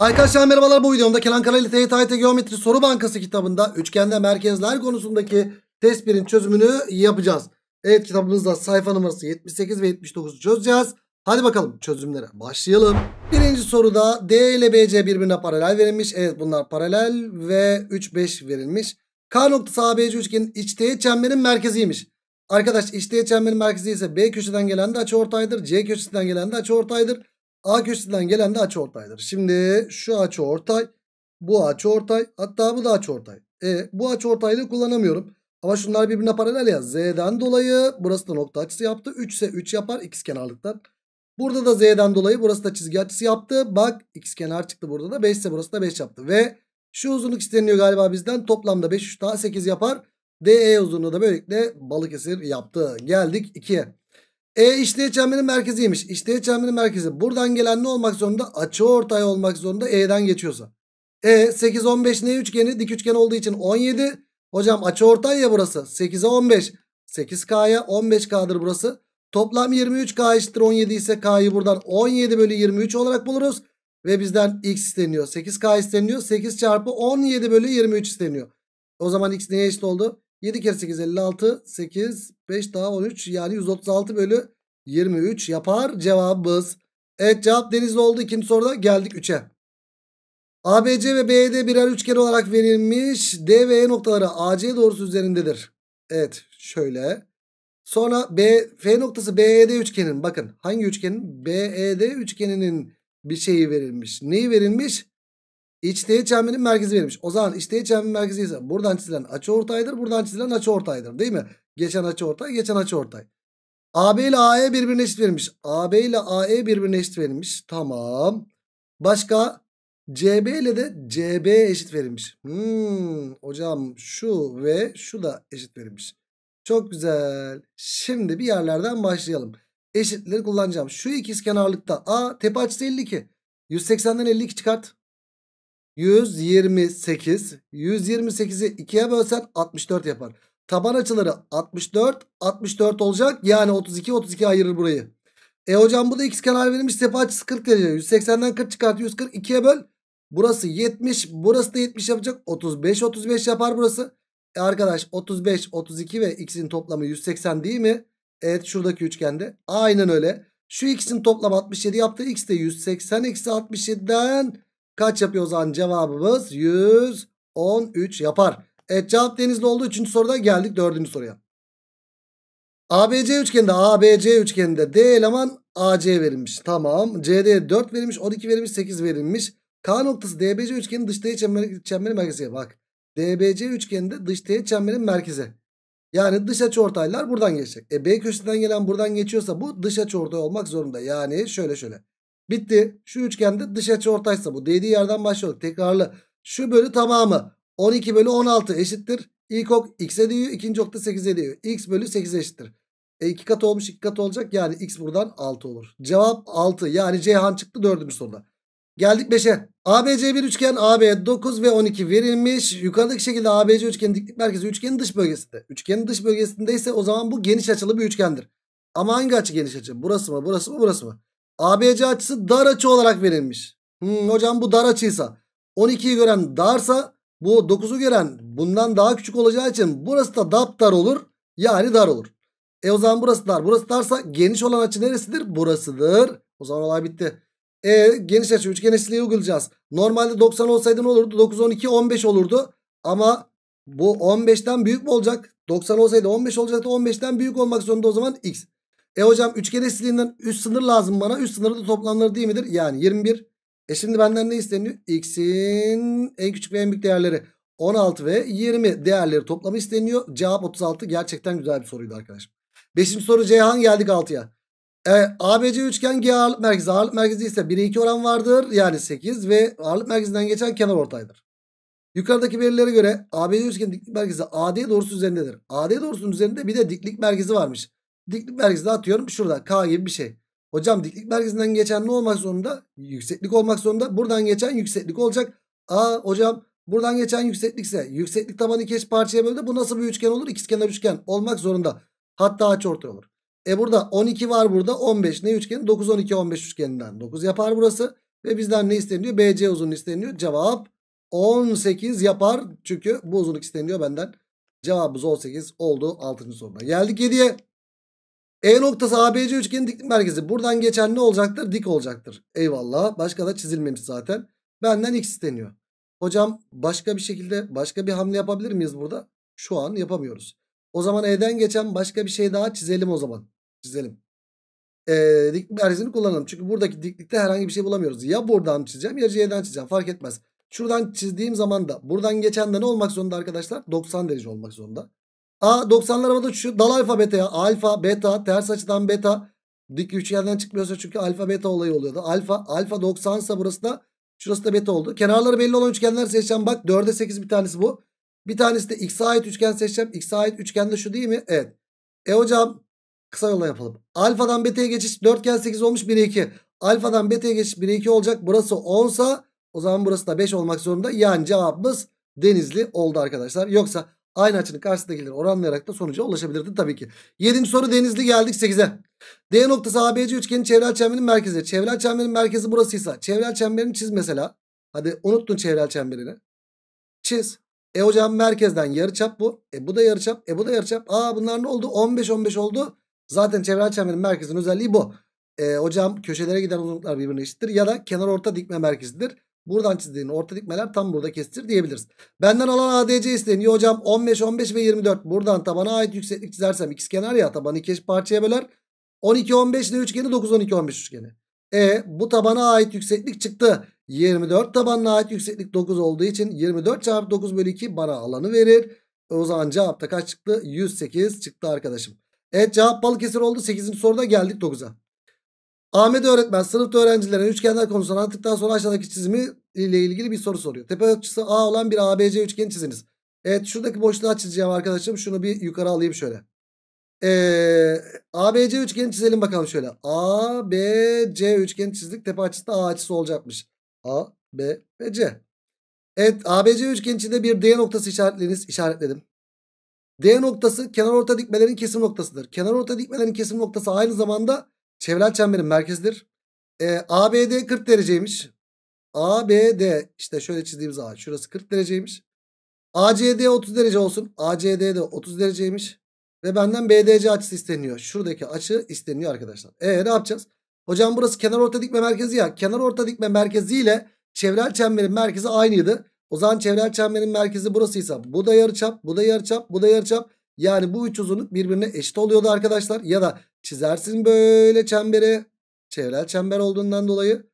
Arkadaşlar merhabalar bu videomda Kenan Karaylı TYT Geometri Soru Bankası kitabında üçgende merkezler konusundaki test birin çözümünü yapacağız. Evet kitabımızda sayfa numarası 78 ve 79'u çözeceğiz. Hadi bakalım çözümlere başlayalım. Birinci soruda D ile BC birbirine paralel verilmiş. Evet bunlar paralel ve 3 5 verilmiş. K noktası ABC üçgenin iç teğet çemberin merkeziymiş. Arkadaş iç teğet çemberin merkezi ise B köşeden gelen de açı C köşesinden gelen de açı A köşesinden gelen de açı ortaydır. Şimdi şu açı ortay. Bu açı ortay. Hatta bu da açı ortay. E, bu açı ortaylığı kullanamıyorum. Ama şunlar birbirine paralel ya. Z'den dolayı burası da nokta açısı yaptı. 3 ise 3 yapar x kenarlıktan. Burada da z'den dolayı burası da çizgi açısı yaptı. Bak x kenar çıktı burada da 5 ise burası da 5 yaptı. Ve şu uzunluk isteniyor galiba bizden. Toplamda 5 3 daha 8 yapar. DE uzunluğu da böylelikle balık esir yaptı. Geldik 2'ye. E işleyiş çemberinin merkeziymiş. İşleyiş çemberinin merkezi buradan gelen ne olmak zorunda? Açı ortay olmak zorunda E'den geçiyorsa. E 8 15 ne üçgeni? Dik üçgen olduğu için 17. Hocam açı ortay ya burası. 8'e 15. 8K'ya 15K'dır burası. Toplam 23K eşittir 17 ise K'yı buradan 17 bölü 23 olarak buluruz. Ve bizden X isteniyor. 8K isteniyor. 8 çarpı 17 bölü 23 isteniyor. O zaman X neye eşit oldu? 7 kere 8 56 8 5 daha 13 yani 136 bölü 23 yapar cevabımız. Evet cevap denizli oldu ikinci soruda geldik 3'e. ABC ve BD birer üçgen olarak verilmiş. D ve E noktaları AC doğrusu üzerindedir. Evet şöyle. Sonra B, F noktası BED üçgenin bakın hangi üçgenin? BED üçgeninin bir şeyi verilmiş. Neyi verilmiş? İçteği çemberin merkezi verilmiş. O zaman içteği çemberin merkezi ise buradan çizilen açı ortaydır. Buradan çizilen açı ortaydır değil mi? Geçen açı ortay, geçen açı ortay. AB ile AE birbirine eşit verilmiş. AB ile AE birbirine eşit verilmiş. Tamam. Başka CB ile de CB eşit verilmiş. Hmm, hocam şu ve şu da eşit verilmiş. Çok güzel. Şimdi bir yerlerden başlayalım. Eşitleri kullanacağım. Şu ikiz kenarlıkta A tepe açısı 52. 180'den 52 çıkart. 128. 128'i 2'ye bölsen 64 yapar. Taban açıları 64. 64 olacak. Yani 32 32 ayırır burayı. E hocam bu da x kenar verilmiş. Tepe açısı 40 derece. 180'den 40 çıkart. 140 2'ye böl. Burası 70. Burası da 70 yapacak. 35 35 yapar burası. E arkadaş 35 32 ve x'in toplamı 180 değil mi? Evet şuradaki üçgende. Aynen öyle. Şu x'in toplamı 67 yaptı. x de 180 eksi 67'den Kaç yapıyor o zaman cevabımız? 113 yapar. Evet cevap denizli oldu 3. soruda geldik dördüncü soruya. ABC üçgeninde ABC üçgeninde D eleman AC verilmiş. Tamam. CD 4 verilmiş, 12 verilmiş, 8 verilmiş. K noktası DBC üçgenin dış teğet çemberi, çemberi merkezi. Bak. DBC üçgeninde dış teğet çemberin merkezi. Yani dış açı ortaylar buradan geçecek. E B köşesinden gelen buradan geçiyorsa bu dış açı ortay olmak zorunda. Yani şöyle şöyle. Bitti. Şu üçgende dış açı ortaysa bu. dediği yerden başlıyor. Tekrarlı. Şu bölü tamamı 12 bölü 16 eşittir. İlk ok x'e diyor. ikinci okta 8'e diyor. x bölü 8 eşittir. E 2 kat olmuş 2 kat olacak. Yani x buradan 6 olur. Cevap 6. Yani Ceyhan çıktı 4. soruda. Geldik 5'e. ABC bir üçgen AB 9 ve 12 verilmiş. Yukarıdaki şekilde ABC üçgenin diklik merkezi üçgenin dış bölgesinde. Üçgenin dış bölgesindeyse o zaman bu geniş açılı bir üçgendir. Ama hangi açı geniş açı? Burası mı? Burası mı? Burası mı? ABC açısı dar açı olarak verilmiş. Hmm, hocam bu dar açıysa 12'yi gören darsa bu 9'u gören bundan daha küçük olacağı için burası da dap dar olur. Yani dar olur. E o zaman burası dar. Burası darsa geniş olan açı neresidir? Burasıdır. O zaman olay bitti. E geniş açı üçgen eşitliği uygulayacağız. Normalde 90 olsaydı ne olurdu? 9, 12, 15 olurdu. Ama bu 15'ten büyük mü olacak? 90 olsaydı 15 olacaktı. 15'ten büyük olmak zorunda o zaman x. E hocam üçgen eşitliğinden üst sınır lazım bana. Üst sınırı da toplamları değil midir? Yani 21. E şimdi benden ne isteniyor? X'in en küçük ve en büyük değerleri 16 ve 20 değerleri toplamı isteniyor. Cevap 36. Gerçekten güzel bir soruydu arkadaşım. Beşinci soru Ceyhan geldik 6'ya. E, ABC üçgen G ağırlık merkezi. Ağırlık merkezi ise 1'e 2 oran vardır. Yani 8 ve ağırlık merkezinden geçen kenar ortaydır. Yukarıdaki verilere göre ABC üçgen diklik merkezi AD doğrusu üzerindedir. AD doğrusunun üzerinde bir de diklik merkezi varmış. Diklik merkezine atıyorum şurada K gibi bir şey. Hocam diklik merkezinden geçen ne olmak zorunda? Yükseklik olmak zorunda. Buradan geçen yükseklik olacak. Aa hocam buradan geçen yükseklikse yükseklik tabanı iki eş parçaya böldü. Bu nasıl bir üçgen olur? İkizkenar üçgen olmak zorunda. Hatta açıortay olur. E burada 12 var burada 15 ne üçgeni? 9 12 15 üçgeninden 9 yapar burası. Ve bizden ne isteniyor? BC uzunluğu isteniyor. Cevap 18 yapar. Çünkü bu uzunluk isteniyor benden. Cevabımız 18 oldu 6. soruda Geldik 7'ye. E noktası ABC üçgenin dik merkezi. Buradan geçen ne olacaktır? Dik olacaktır. Eyvallah. Başka da çizilmemiş zaten. Benden x isteniyor. Hocam başka bir şekilde başka bir hamle yapabilir miyiz burada? Şu an yapamıyoruz. O zaman E'den geçen başka bir şey daha çizelim o zaman. Çizelim. Ee, diklik merkezini kullanalım. Çünkü buradaki diklikte herhangi bir şey bulamıyoruz. Ya buradan çizeceğim ya C'den çizeceğim. Fark etmez. Şuradan çizdiğim zaman da buradan geçen de ne olmak zorunda arkadaşlar? 90 derece olmak zorunda. A 90'lar havada şu dal alfabete alfa beta ters açıdan beta dik üçgenden çıkmıyorsa çünkü alfa beta olayı oluyordu. Alfa alfa 90 ise burası da şurası da beta oldu. Kenarları belli olan üçgenler seçeceğim. Bak 4'e 8 bir tanesi bu. Bir tanesi de x'e ait üçgen seçeceğim. X'e ait üçgen de şu değil mi? Evet. E hocam kısa yolla yapalım. Alfadan beta'ya geçiş 4'gen 8 olmuş 1'e 2. Alfadan beta'ya geçiş 1'e 2 olacak. Burası 10 o zaman burası da 5 olmak zorunda. Yani cevabımız denizli oldu arkadaşlar. Yoksa Aynı açının karşısındakileri oranlayarak da sonuca ulaşabilirdin tabii ki. 7. soru denizli geldik 8'e. D noktası ABC üçgenin çevrel çemberinin merkezi. Çevrel çemberin merkezi burasıysa çevrel çemberini çiz mesela. Hadi unuttun çevrel çemberini. Çiz. E hocam merkezden yarıçap bu. E bu da yarıçap. E bu da yarıçap. Aa bunlar ne oldu? 15 15 oldu. Zaten çevrel çemberin merkezinin özelliği bu. E, hocam köşelere giden uzunluklar birbirine eşittir ya da kenar orta dikme merkezidir. Buradan çizdiğin orta dikmeler tam burada kestir diyebiliriz. Benden alan ADC isteniyor hocam. 15, 15 ve 24. Buradan tabana ait yükseklik çizersem ikizkenar ya tabanı iki parçaya böler. 12, 15 ile üçgeni 9, 12, 15 üçgeni. E bu tabana ait yükseklik çıktı. 24 tabanına ait yükseklik 9 olduğu için 24 çarpı 9 bölü 2 bana alanı verir. E, o zaman cevapta kaç çıktı? 108 çıktı arkadaşım. Evet cevap balık Balıkesir oldu. 8. soruda geldik 9'a. Ahmet öğretmen sınıfta öğrencilere üçgenler konusunu anlattıktan sonra aşağıdaki çizimi ile ilgili bir soru soruyor. Tepe açısı A olan bir ABC üçgeni çiziniz. Evet şuradaki boşluğa çizeceğim arkadaşım. Şunu bir yukarı alayım şöyle. Ee, ABC üçgeni çizelim bakalım şöyle. ABC üçgeni çizdik. Tepe açısı da A açısı olacakmış. A, B ve C. Evet ABC üçgen içinde bir D noktası işaretleyiniz. işaretledim. D noktası kenar orta dikmelerin kesim noktasıdır. Kenar orta dikmelerin kesim noktası aynı zamanda Çevrel çemberin merkezidir. E, ABD 40 dereceymiş. ABD işte şöyle çizdiğimiz A. Şurası 40 dereceymiş. ACD 30 derece olsun. ACD de 30 dereceymiş. Ve benden BDC açısı isteniyor. Şuradaki açı isteniyor arkadaşlar. E ne yapacağız? Hocam burası kenar orta dikme merkezi ya. Kenar orta dikme merkezi ile çevrel çemberin merkezi aynıydı. O zaman çevrel çemberin merkezi burasıysa bu da yarıçap, bu da yarıçap, bu da yarıçap. Yani bu üç uzunluk birbirine eşit oluyordu arkadaşlar. Ya da Çizersin böyle çemberi. Çevrel çember olduğundan dolayı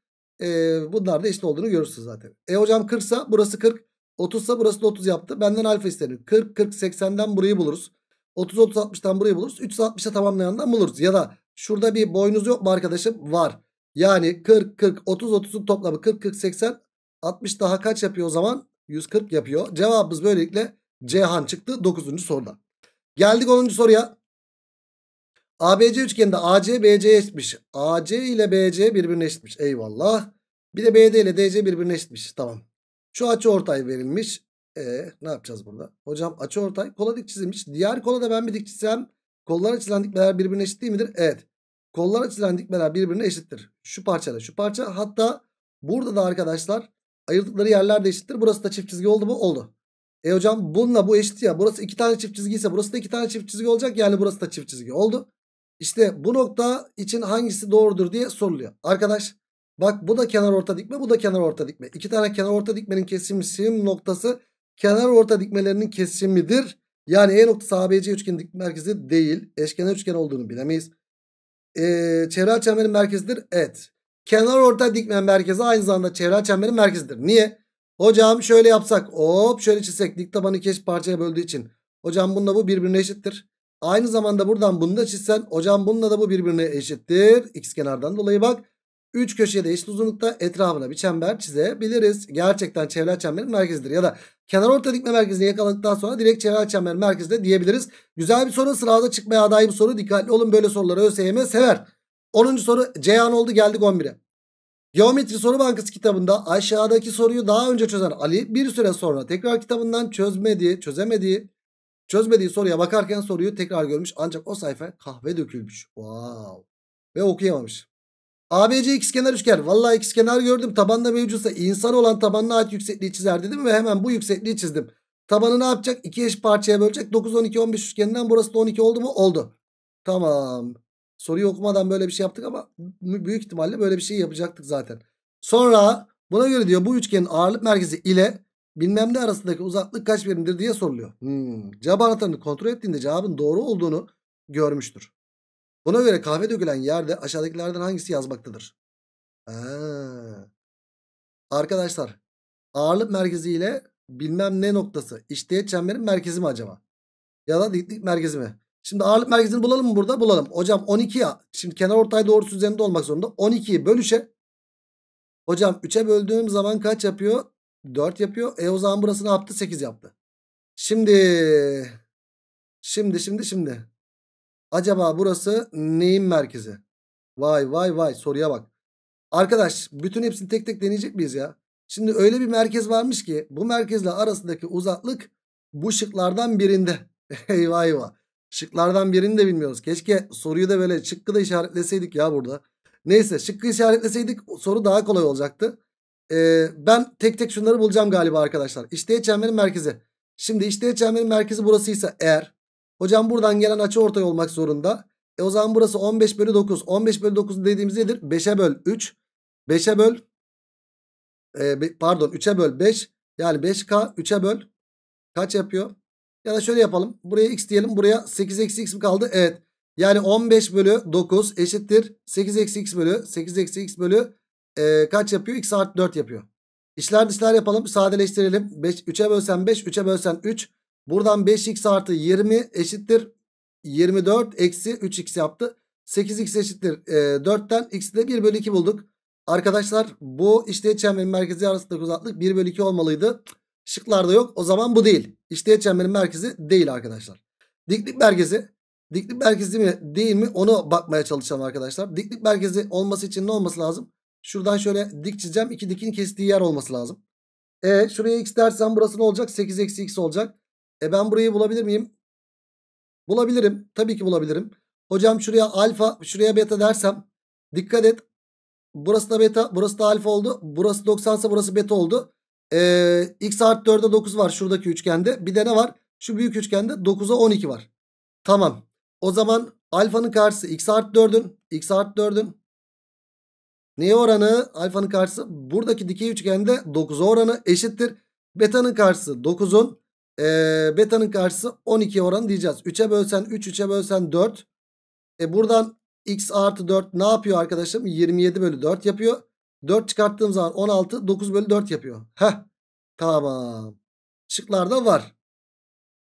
e, bunlar da eşit olduğunu görürsün zaten. E hocam 40 sa burası 40. 30 sa burası da 30 yaptı. Benden alfa istenir. 40, 40, 80'den burayı buluruz. 30, 30, 60'tan burayı buluruz. 3, 60'a tamamlayandan buluruz. Ya da şurada bir boynuz yok mu arkadaşım? Var. Yani 40, 40, 30, 30'un toplamı 40, 40, 80, 60 daha kaç yapıyor o zaman? 140 yapıyor. Cevabımız böylelikle Cihan çıktı 9. soruda. Geldik 10. soruya. ABC üçgeninde AC BC'ye eşitmiş. AC ile BC birbirine eşitmiş. Eyvallah. Bir de BD ile DC birbirine eşitmiş. Tamam. Şu açı ortay verilmiş. E ne yapacağız burada? Hocam açı ortay kola dik çizilmiş. Diğer kola da ben bir dik çizsem kollara çizilen dikmeler birbirine eşit değil midir? Evet. Kollara çizilen dikmeler birbirine eşittir. Şu parçada, şu parça. Hatta burada da arkadaşlar ayırdıkları yerler de eşittir. Burası da çift çizgi oldu mu? Oldu. E hocam bununla bu eşit ya. Burası iki tane çift çizgi ise burası da iki tane çift çizgi olacak. Yani burası da çift çizgi oldu. İşte bu nokta için hangisi doğrudur diye soruluyor. Arkadaş bak bu da kenar orta dikme bu da kenar orta dikme. İki tane kenar orta dikmenin kesimsim noktası kenar orta dikmelerinin kesimidir. Yani E noktası ABC üçgen dik merkezi değil. Eşkenar üçgen olduğunu bilemeyiz. Ee, çevre çemberin merkezidir. Evet. Kenar orta dikme merkezi aynı zamanda çevre çemberin merkezidir. Niye? Hocam şöyle yapsak hop şöyle çizsek dik tabanı iki parçaya böldüğü için. Hocam bununla bu birbirine eşittir. Aynı zamanda buradan bunu da çizsen hocam bununla da bu birbirine eşittir. X kenardan dolayı bak. 3 köşede eşit uzunlukta etrafına bir çember çizebiliriz. Gerçekten çevre çemberin merkezidir. Ya da kenar orta dikme merkezini yakaladıktan sonra direkt çevre çember merkezde diyebiliriz. Güzel bir soru sırada çıkmaya aday bir soru. Dikkatli olun böyle soruları ÖSYM sever. 10. soru Ceyhan oldu geldik 11'e. Geometri Soru Bankası kitabında aşağıdaki soruyu daha önce çözen Ali bir süre sonra tekrar kitabından çözmediği, çözemediği Çözmediği soruya bakarken soruyu tekrar görmüş ancak o sayfa kahve dökülmüş. Wow. Ve okuyamamış. ABC ikizkenar üçgen. Valla ikizkenar gördüm. Tabanda mevcutsa insan olan tabanına ait yüksekliği çizer dedim ve hemen bu yüksekliği çizdim. Tabanı ne yapacak? İki eş parçaya bölecek. 9, 12, 15 üçgeninden burası da 12 oldu mu? Oldu. Tamam. Soruyu okumadan böyle bir şey yaptık ama büyük ihtimalle böyle bir şey yapacaktık zaten. Sonra buna göre diyor bu üçgenin ağırlık merkezi ile bilmem ne arasındaki uzaklık kaç birimdir diye soruluyor. Hmm. Cevap anahtarını kontrol ettiğinde cevabın doğru olduğunu görmüştür. Buna göre kahve dökülen yerde aşağıdakilerden hangisi yazmaktadır? Ha. Arkadaşlar ağırlık merkezi ile bilmem ne noktası işteğet çemberin merkezi mi acaba? Ya da diklik merkezi mi? Şimdi ağırlık merkezini bulalım mı burada? Bulalım. Hocam 12 ya. Şimdi kenar ortay doğrusu üzerinde olmak zorunda. 12'yi bölüşe. Hocam 3'e böldüğüm zaman kaç yapıyor? 4 yapıyor. E o zaman burası ne yaptı? 8 yaptı. Şimdi şimdi şimdi şimdi acaba burası neyin merkezi? Vay vay vay soruya bak. Arkadaş bütün hepsini tek tek deneyecek miyiz ya? Şimdi öyle bir merkez varmış ki bu merkezle arasındaki uzaklık bu şıklardan birinde. eyvah eyvah. Şıklardan birini de bilmiyoruz. Keşke soruyu da böyle şıkkı da işaretleseydik ya burada. Neyse şıkkı işaretleseydik soru daha kolay olacaktı. Ee, ben tek tek şunları bulacağım galiba arkadaşlar. İşte çemberin merkezi. Şimdi işte çemberin merkezi burasıysa eğer. Hocam buradan gelen açı ortay olmak zorunda. E o zaman burası 15 bölü 9. 15 bölü 9 dediğimiz nedir? 5'e böl 3. 5'e böl. E, pardon 3'e böl 5. Yani 5K 3'e böl. Kaç yapıyor? Ya da şöyle yapalım. Buraya x diyelim. Buraya 8 eksi x mi kaldı? Evet. Yani 15 bölü 9 eşittir. 8 eksi x bölü. 8 eksi x bölü e, kaç yapıyor? X artı 4 yapıyor. İçler dışlar yapalım. Sadeleştirelim. 5, 3'e bölsen 5, 3'e bölsen 3. Buradan 5x artı 20 eşittir. 24 eksi 3x yaptı. 8x eşittir e, 4'ten x'i de 1 bölü 2 bulduk. Arkadaşlar bu işte çemberin merkezi arasındaki uzaklık 1 bölü 2 olmalıydı. Şıklarda yok. O zaman bu değil. İşte çemberin merkezi değil arkadaşlar. Diklik merkezi. Diklik merkezi mi değil mi onu bakmaya çalışalım arkadaşlar. Diklik merkezi olması için ne olması lazım? Şuradan şöyle dik çizeceğim. İki dikin kestiği yer olması lazım. E şuraya x dersen, burası ne olacak? 8 eksi x olacak. E ben burayı bulabilir miyim? Bulabilirim. Tabii ki bulabilirim. Hocam şuraya alfa, şuraya beta dersem dikkat et. Burası da beta, burası da alfa oldu. Burası 90 ise burası beta oldu. Ee, x artı 4'e 9 var şuradaki üçgende. Bir de ne var? Şu büyük üçgende 9'a 12 var. Tamam. O zaman alfanın karşısı x artı 4'ün, x artı 4'ün, Neye oranı? Alfanın karşısı buradaki dikey üçgende 9'a oranı eşittir. Beta'nın karşısı 9'un e, beta'nın karşısı 12 oranı diyeceğiz. 3'e bölsen 3, 3'e bölsen 4. E buradan x artı 4 ne yapıyor arkadaşım? 27 bölü 4 yapıyor. 4 çıkarttığım zaman 16, 9 bölü 4 yapıyor. Heh tamam. Şıklarda var.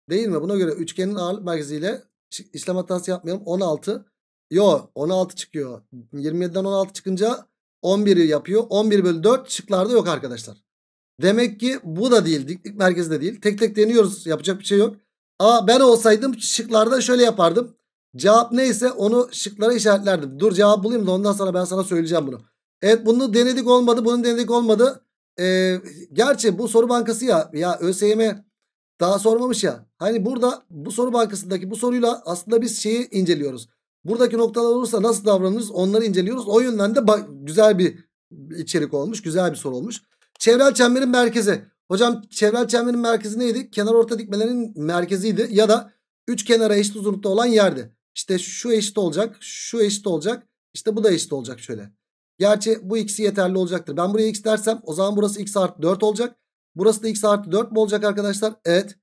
Değil mi? Buna göre üçgenin ağırlık merkeziyle işlem hatası yapmayalım. 16. Yo 16 çıkıyor. 27'den 16 çıkınca 11'i yapıyor. 11 bölü 4 şıklarda yok arkadaşlar. Demek ki bu da değil. Diklik merkezi de değil. Tek tek deniyoruz. Yapacak bir şey yok. Ama ben olsaydım şıklarda şöyle yapardım. Cevap neyse onu şıklara işaretlerdim. Dur cevap bulayım da ondan sonra ben sana söyleyeceğim bunu. Evet bunu denedik olmadı. Bunu denedik olmadı. Ee, gerçi bu soru bankası ya. Ya ÖSYM daha sormamış ya. Hani burada bu soru bankasındaki bu soruyla aslında biz şeyi inceliyoruz. Buradaki noktalar olursa nasıl davranırız onları inceliyoruz. O yönden de güzel bir içerik olmuş. Güzel bir soru olmuş. Çevrel çemberin merkezi. Hocam çevrel çemberin merkezi neydi? Kenar orta dikmelerin merkeziydi. Ya da üç kenara eşit uzunlukta olan yerdi. İşte şu eşit olacak. Şu eşit olacak. İşte bu da eşit olacak şöyle. Gerçi bu ikisi yeterli olacaktır. Ben buraya x dersem o zaman burası x artı 4 olacak. Burası da x artı 4 mu olacak arkadaşlar? Evet.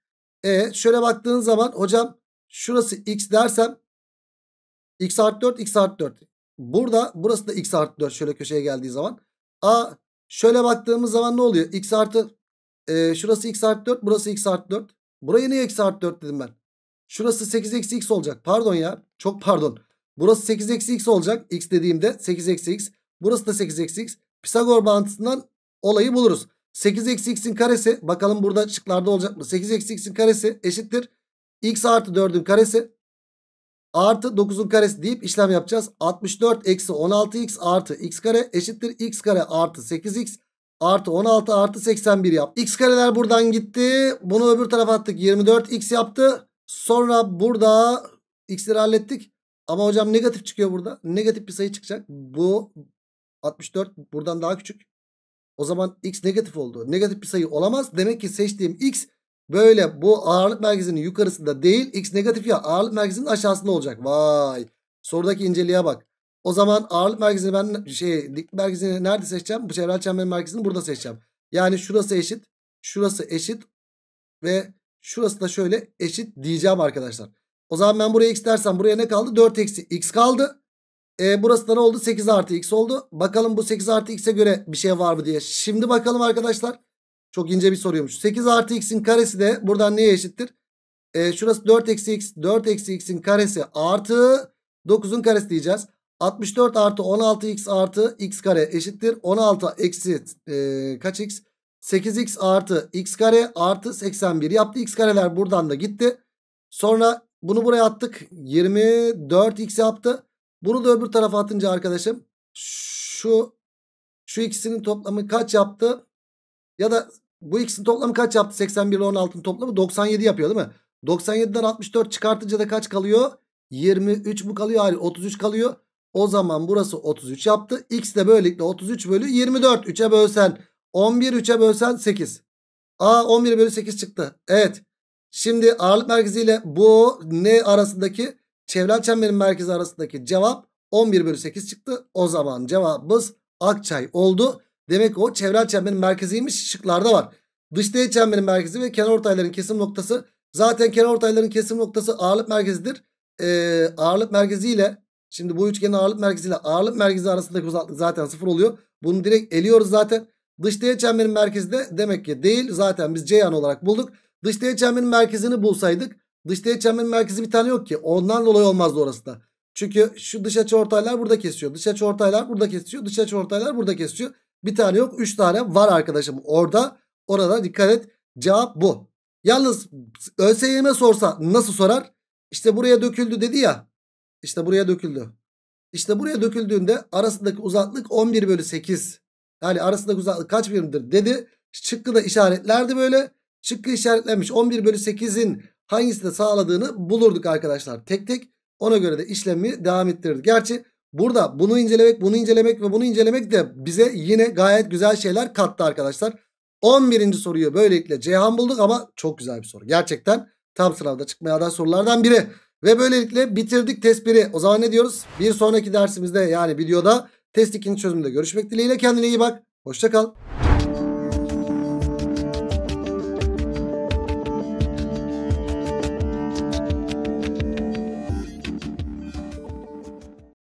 E şöyle baktığın zaman hocam şurası x dersem X artı 4 X artı 4. Burada burası da X artı 4 şöyle köşeye geldiği zaman. A şöyle baktığımız zaman ne oluyor? X artı e, şurası X artı 4 burası X artı 4. Burayı niye X artı 4 dedim ben? Şurası 8 eksi X olacak. Pardon ya çok pardon. Burası 8 eksi X olacak. X dediğimde 8 eksi X. Burası da 8 eksi X. Pisagor bağıntısından olayı buluruz. 8 eksi x'in karesi bakalım burada şıklarda olacak mı? 8 eksi x'in karesi eşittir. x artı 4'ün karesi artı 9'un karesi deyip işlem yapacağız. 64 eksi 16x artı x kare eşittir x kare artı 8x artı 16 artı 81 yap. X kareler buradan gitti. Bunu öbür tarafa attık. 24x yaptı. Sonra burada x'leri hallettik. Ama hocam negatif çıkıyor burada. Negatif bir sayı çıkacak. Bu 64 buradan daha küçük. O zaman x negatif oldu. Negatif bir sayı olamaz. Demek ki seçtiğim x Böyle bu ağırlık merkezinin yukarısında değil x negatif ya ağırlık merkezinin aşağısında olacak. Vay sorudaki inceliğe bak. O zaman ağırlık merkezini ben şey dik merkezini nerede seçeceğim? Bu çevrel çember merkezini burada seçeceğim. Yani şurası eşit. Şurası eşit. Ve şurası da şöyle eşit diyeceğim arkadaşlar. O zaman ben buraya x dersem buraya ne kaldı? 4 eksi x kaldı. E, burası da ne oldu? 8 artı x oldu. Bakalım bu 8 artı x'e göre bir şey var mı diye. Şimdi bakalım arkadaşlar. Çok ince bir soruymuş. 8 artı x'in karesi de buradan neye eşittir? E, şurası 4 eksi x. 4 eksi x'in karesi artı 9'un karesi diyeceğiz. 64 artı 16x artı x kare eşittir. 16 eksi e, kaç x? 8x artı x kare artı 81 yaptı. X kareler buradan da gitti. Sonra bunu buraya attık. 24x yaptı. Bunu da öbür tarafa atınca arkadaşım şu şu ikisinin toplamı kaç yaptı? Ya da bu ikisinin toplamı kaç yaptı? 81 ile 16'nın toplamı 97 yapıyor değil mi? 97'den 64 çıkartınca da kaç kalıyor? 23 mu kalıyor? Hayır 33 kalıyor. O zaman burası 33 yaptı. X de böylelikle 33 bölü 24. 3'e bölsen 11 3'e bölsen 8. A 11 bölü 8 çıktı. Evet. Şimdi ağırlık merkeziyle bu ne arasındaki çevrel çemberin merkezi arasındaki cevap 11 bölü 8 çıktı. O zaman cevabımız Akçay oldu. Demek ki o çevrel çemberin merkeziymiş şıklarda var. Dış teğet çemberin merkezi ve kenar ortayların kesim noktası. Zaten kenar ortayların kesim noktası ağırlık merkezidir. Ee, ağırlık merkeziyle şimdi bu üçgenin ağırlık merkeziyle ağırlık merkezi arasındaki uzaklık zaten sıfır oluyor. Bunu direkt eliyoruz zaten. Dış teğet çemberin merkezi de demek ki değil. Zaten biz C yan olarak bulduk. Dış teğet çemberin merkezini bulsaydık. Dış teğet çemberin merkezi bir tane yok ki. Ondan dolayı olmazdı orası da. Çünkü şu dış açı ortaylar burada kesiyor. Dış açı ortaylar burada kesiyor. Dış açı ortaylar burada kesiyor. Bir tane yok. Üç tane var arkadaşım. Orada orada dikkat et. Cevap bu. Yalnız ÖSYM sorsa nasıl sorar? İşte buraya döküldü dedi ya. İşte buraya döküldü. İşte buraya döküldüğünde arasındaki uzaklık 11 bölü 8. Yani arasındaki uzaklık kaç birimdir dedi. Şıkkı da işaretlerdi böyle. Şıkkı işaretlenmiş 11 bölü 8'in hangisini sağladığını bulurduk arkadaşlar. Tek tek ona göre de işlemi devam ettirirdik. Gerçi Burada bunu incelemek, bunu incelemek ve bunu incelemek de bize yine gayet güzel şeyler kattı arkadaşlar. 11. soruyu böylelikle Ceyhan bulduk ama çok güzel bir soru. Gerçekten tam sınavda çıkmaya aday sorulardan biri. Ve böylelikle bitirdik test 1'i. O zaman ne diyoruz? Bir sonraki dersimizde yani videoda test 2'nin çözümünde görüşmek dileğiyle. Kendine iyi bak. hoşçakal. kal.